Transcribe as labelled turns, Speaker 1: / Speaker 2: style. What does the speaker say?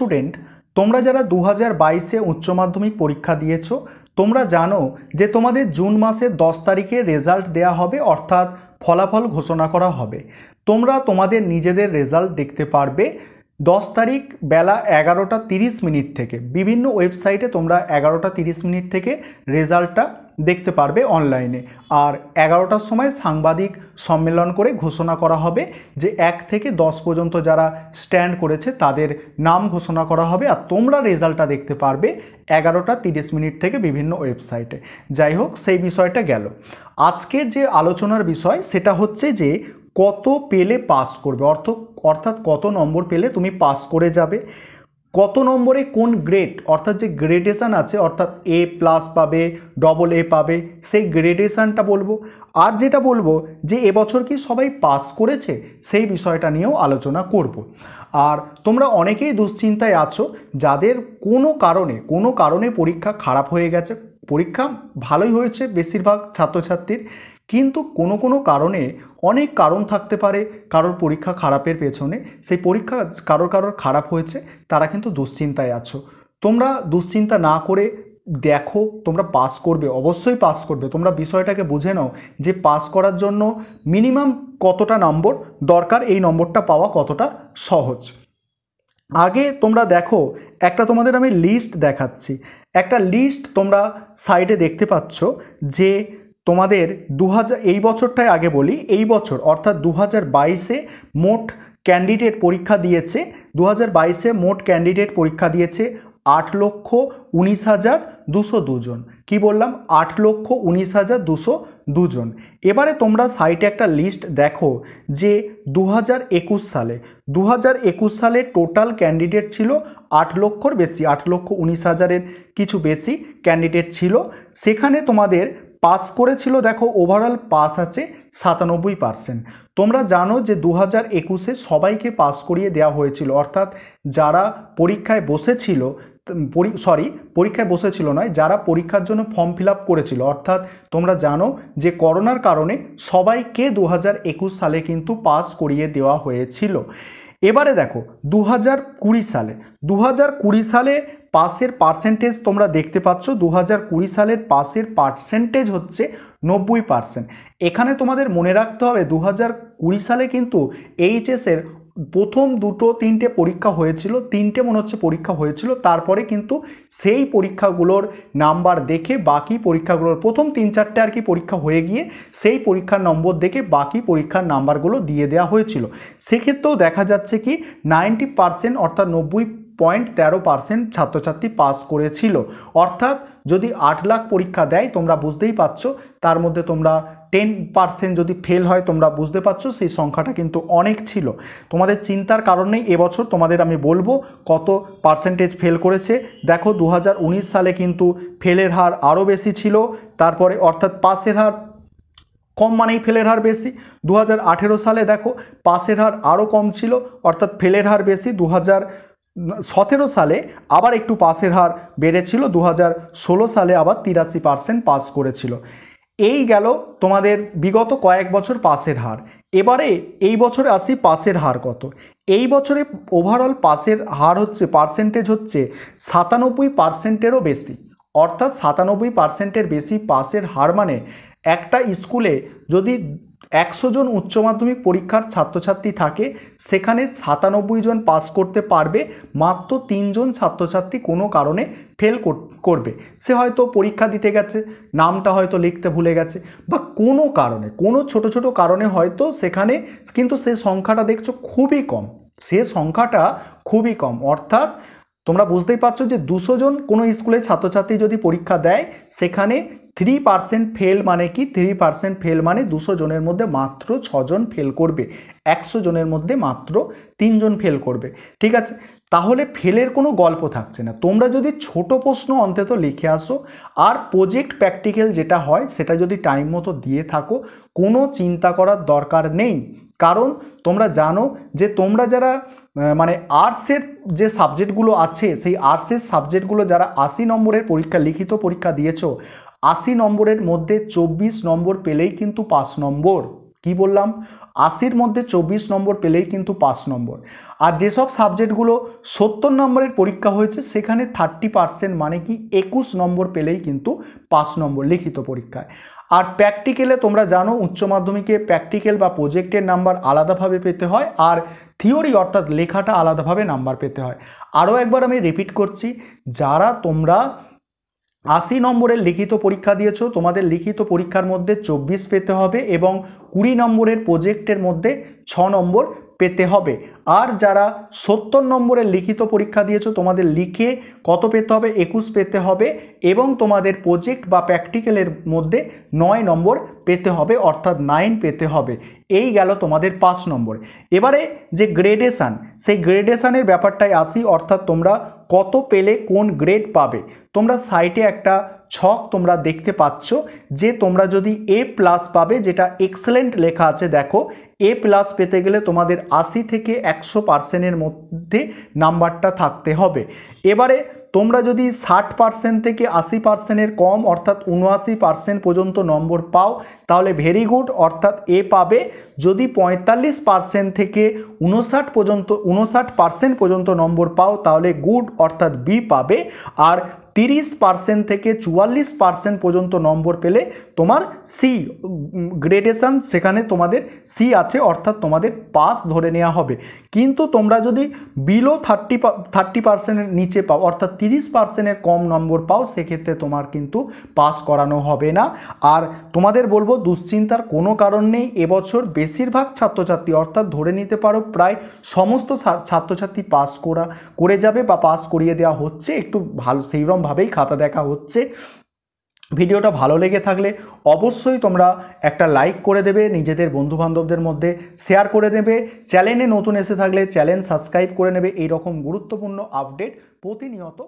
Speaker 1: Student তোমরা যারা দু হাজার বাইশে উচ্চ মাধ্যমিক পরীক্ষা দিয়েছো তোমরা জানো যে তোমাদের জুন মাসের দশ তারিখে রেজাল্ট দেয়া হবে অর্থাৎ ফলাফল ঘোষণা করা হবে তোমরা তোমাদের নিজেদের রেজাল্ট দেখতে পারবে দশ তারিখ বেলা এগারোটা তিরিশ মিনিট থেকে বিভিন্ন ওয়েবসাইটে তোমরা এগারোটা তিরিশ মিনিট থেকে রেজাল্টটা দেখতে পারবে অনলাইনে আর এগারোটার সময় সাংবাদিক সম্মেলন করে ঘোষণা করা হবে যে এক থেকে দশ পর্যন্ত যারা স্ট্যান্ড করেছে তাদের নাম ঘোষণা করা হবে আর তোমরা রেজাল্টটা দেখতে পারবে এগারোটা তিরিশ মিনিট থেকে বিভিন্ন ওয়েবসাইটে যাই হোক সেই বিষয়টা গেল আজকে যে আলোচনার বিষয় সেটা হচ্ছে যে কত পেলে পাস করবে অর্থ অর্থাৎ কত নম্বর পেলে তুমি পাস করে যাবে কত নম্বরে কোন গ্রেড অর্থাৎ যে গ্রেডেশান আছে অর্থাৎ এ প্লাস পাবে ডবল এ পাবে সেই গ্রেডেশানটা বলবো আর যেটা বলবো যে এবছর কি সবাই পাস করেছে সেই বিষয়টা নিয়েও আলোচনা করব। আর তোমরা অনেকেই দুশ্চিন্তায় আছো যাদের কোনো কারণে কোনো কারণে পরীক্ষা খারাপ হয়ে গেছে পরীক্ষা ভালোই হয়েছে বেশিরভাগ ছাত্রছাত্রীর কিন্তু কোনো কোনো কারণে অনেক কারণ থাকতে পারে কারোর পরীক্ষা খারাপের পেছনে সেই পরীক্ষা কারোর কারোর খারাপ হয়েছে তারা কিন্তু দুশ্চিন্তায় আছো তোমরা দুশ্চিন্তা না করে দেখো তোমরা পাস করবে অবশ্যই পাস করবে তোমরা বিষয়টাকে বুঝে নাও যে পাস করার জন্য মিনিমাম কতটা নম্বর দরকার এই নম্বরটা পাওয়া কতটা সহজ আগে তোমরা দেখো একটা তোমাদের আমি লিস্ট দেখাচ্ছি একটা লিস্ট তোমরা সাইডে দেখতে পাচ্ছ যে তোমাদের দু এই বছরটাই আগে বলি এই বছর অর্থাৎ দু হাজার বাইশে মোট ক্যান্ডিডেট পরীক্ষা দিয়েছে দু হাজার বাইশে মোট ক্যান্ডিডেট পরীক্ষা দিয়েছে আট লক্ষ উনিশ হাজার দুশো দুজন কি বললাম আট লক্ষ উনিশ হাজার দুশো দুজন এবারে তোমরা সাইটে একটা লিস্ট দেখো যে দু হাজার একুশ সালে দু হাজার একুশ সালে টোটাল ক্যান্ডিডেট ছিল আট লক্ষর বেশি আট লক্ষ উনিশ হাজারের কিছু বেশি ক্যান্ডিডেট ছিল সেখানে তোমাদের পাস করেছিল দেখো ওভারঅল পাস আছে সাতানব্বই পার্সেন্ট তোমরা জানো যে দু হাজার একুশে সবাইকে পাস করিয়ে দেওয়া হয়েছিল অর্থাৎ যারা পরীক্ষায় বসেছিল সরি পরীক্ষায় বসেছিল নয় যারা পরীক্ষার জন্য ফর্ম ফিল করেছিল অর্থাৎ তোমরা জানো যে করোনার কারণে সবাইকে দু হাজার একুশ সালে কিন্তু পাস করিয়ে দেওয়া হয়েছিল এবারে দেখো দু হাজার সালে দু হাজার সালে পাসের পার্সেন্টেজ তোমরা দেখতে পাচ্ছ দু হাজার সালের পাসের পার্সেন্টেজ হচ্ছে নব্বই পার্সেন্ট এখানে তোমাদের মনে রাখতে হবে দু সালে কিন্তু এইচএসের প্রথম দুটো তিনটে পরীক্ষা হয়েছিল তিনটে মনে হচ্ছে পরীক্ষা হয়েছিল তারপরে কিন্তু সেই পরীক্ষাগুলোর নাম্বার দেখে বাকি পরীক্ষাগুলোর প্রথম তিন চারটে আর কি পরীক্ষা হয়ে গিয়ে সেই পরীক্ষার নম্বর দেখে বাকি পরীক্ষার নাম্বারগুলো দিয়ে দেওয়া হয়েছিল সেক্ষেত্রেও দেখা যাচ্ছে কি নাইনটি পার্সেন্ট অর্থাৎ নব্বই পয়েন্ট তেরো পার্সেন্ট ছাত্রছাত্রী পাস করেছিল অর্থাৎ যদি আট লাখ পরীক্ষা দেয় তোমরা বুঝতেই পারছ তার মধ্যে তোমরা টেন পার্সেন্ট যদি ফেল হয় তোমরা বুঝতে পারছো সেই সংখ্যাটা কিন্তু অনেক ছিল তোমাদের চিন্তার কারণেই এবছর তোমাদের আমি বলবো কত পার্সেন্টেজ ফেল করেছে দেখো দু সালে কিন্তু ফেলের হার আরও বেশি ছিল তারপরে অর্থাৎ পাসের হার কম মানেই ফেলের হার বেশি দু সালে দেখো পাসের হার আরও কম ছিল অর্থাৎ ফেলের হার বেশি দু সতেরো সালে আবার একটু পাসের হার বেড়েছিল দু সালে আবার তিরাশি পার্সেন্ট পাস করেছিল এই গেল তোমাদের বিগত কয়েক বছর পাসের হার এবারে এই বছরে আসি পাসের হার কত এই বছরে ওভারঅল পাসের হার হচ্ছে পার্সেন্টেজ হচ্ছে সাতানব্বই পার্সেন্টেরও বেশি অর্থাৎ সাতানব্বই পার্সেন্টের বেশি পাসের হার মানে একটা স্কুলে যদি একশো জন উচ্চ মাধ্যমিক পরীক্ষার ছাত্রছাত্রী থাকে সেখানে সাতানব্বই জন পাস করতে পারবে মাত্র তিনজন ছাত্রছাত্রী কোনো কারণে ফেল করবে সে হয়তো পরীক্ষা দিতে গেছে নামটা হয়তো লিখতে ভুলে গেছে বা কোনো কারণে কোনো ছোট ছোট কারণে হয়তো সেখানে কিন্তু সে সংখ্যাটা দেখছো খুবই কম সে সংখ্যাটা খুবই কম অর্থাৎ তোমরা বুঝতেই পারছো যে দুশো জন কোনো স্কুলে ছাত্রছাত্রী যদি পরীক্ষা দেয় সেখানে থ্রি পার্সেন্ট ফেল মানে কি থ্রি পার্সেন্ট ফেল মানে দুশো জনের মধ্যে মাত্র ছজন ফেল করবে একশো জনের মধ্যে মাত্র তিনজন ফেল করবে ঠিক আছে তাহলে ফেলের কোনো গল্প থাকছে না তোমরা যদি ছোট প্রশ্ন অন্তত লিখে আসো আর প্রজেক্ট প্র্যাকটিক্যাল যেটা হয় সেটা যদি টাইম মতো দিয়ে থাকো কোনো চিন্তা করার দরকার নেই কারণ তোমরা জানো যে তোমরা যারা মানে আর্টসের যে সাবজেক্টগুলো আছে সেই আর্টসের সাবজেক্টগুলো যারা আশি নম্বরের পরীক্ষা লিখিত পরীক্ষা দিয়েছ আশি নম্বরের মধ্যে চব্বিশ নম্বর পেলেই কিন্তু পাঁচ নম্বর কি বললাম আশির মধ্যে চব্বিশ নম্বর পেলেই কিন্তু পাঁচ নম্বর আর যেসব সাবজেক্টগুলো সত্তর নম্বরের পরীক্ষা হয়েছে সেখানে থার্টি পার্সেন্ট মানে কি একুশ নম্বর পেলেই কিন্তু পাঁচ নম্বর লিখিত পরীক্ষায় আর প্র্যাকটিক্যালে তোমরা জানো উচ্চ মাধ্যমিকে প্র্যাকটিক্যাল বা প্রোজেক্টের নাম্বার আলাদাভাবে পেতে হয় আর থিওরি অর্থাৎ লেখাটা আলাদাভাবে নাম্বার পেতে হয় আরও একবার আমি রিপিট করছি যারা তোমরা আশি নম্বরের লিখিত পরীক্ষা দিয়েছো তোমাদের লিখিত পরীক্ষার মধ্যে চব্বিশ পেতে হবে এবং কুড়ি নম্বরের প্রোজেক্টের মধ্যে ছ নম্বর পেতে হবে আর যারা সত্তর নম্বরের লিখিত পরীক্ষা দিয়েছো তোমাদের লিখে কত পেতে হবে একুশ পেতে হবে এবং তোমাদের প্রজেক্ট বা প্র্যাকটিক্যালের মধ্যে নয় নম্বর পেতে হবে অর্থাৎ নাইন পেতে হবে এই গেল তোমাদের পাঁচ নম্বর এবারে যে গ্রেডেশান সেই গ্রেডেশানের ব্যাপারটাই আসি অর্থাৎ তোমরা কত পেলে কোন গ্রেড পাবে তোমরা সাইটে একটা ছক তোমরা দেখতে পাচ্ছ যে তোমরা যদি এ প্লাস পাবে যেটা এক্সেলেন্ট লেখা আছে দেখো এ প্লাস পেতে গেলে তোমাদের আশি থেকে একশো পার্সেন্টের মধ্যে নাম্বারটা থাকতে হবে এবারে তোমরা যদি ষাট পার্সেন্ট থেকে আশি পার্সেন্টের কম অর্থাৎ উনআশি পার্সেন্ট পর্যন্ত নম্বর পাও তাহলে ভেরি গুড অর্থাৎ এ পাবে যদি পঁয়তাল্লিশ পার্সেন্ট থেকে উনষাট পর্যন্ত উনষাট পার্সেন্ট পর্যন্ত নম্বর পাও তাহলে গুড অর্থাৎ বি পাবে আর তিরিশ পার্সেন্ট থেকে চুয়াল্লিশ পার্সেন্ট পর্যন্ত নম্বর পেলে তোমার সি গ্রেডেশন সেখানে তোমাদের সি আছে অর্থাৎ তোমাদের পাস ধরে নেওয়া হবে কিন্তু তোমরা যদি বিলো থার্টি থার্টি পার্সেন্টের নিচে পাও অর্থাৎ তিরিশ পার্সেন্টের কম নম্বর পাও সেক্ষেত্রে তোমার কিন্তু পাস করানো হবে না আর তোমাদের বলবো দুশ্চিন্তার কোনো কারণ নেই এবছর বেশিরভাগ ছাত্রছাত্রী অর্থাৎ ধরে নিতে পারো প্রায় সমস্ত ছাত্রছাত্রী পাস করা করে যাবে বা পাস করিয়ে দেওয়া হচ্ছে একটু ভালো সেইরকম ভাবেই খাতা দেখা হচ্ছে ভিডিওটা ভালো লেগে থাকলে অবশ্যই তোমরা একটা লাইক করে দেবে নিজেদের বন্ধুবান্ধবদের মধ্যে শেয়ার করে দেবে চ্যানেলে নতুন এসে থাকলে চ্যানেল সাবস্ক্রাইব করে নেবে এইরকম গুরুত্বপূর্ণ আপডেট প্রতিনিয়ত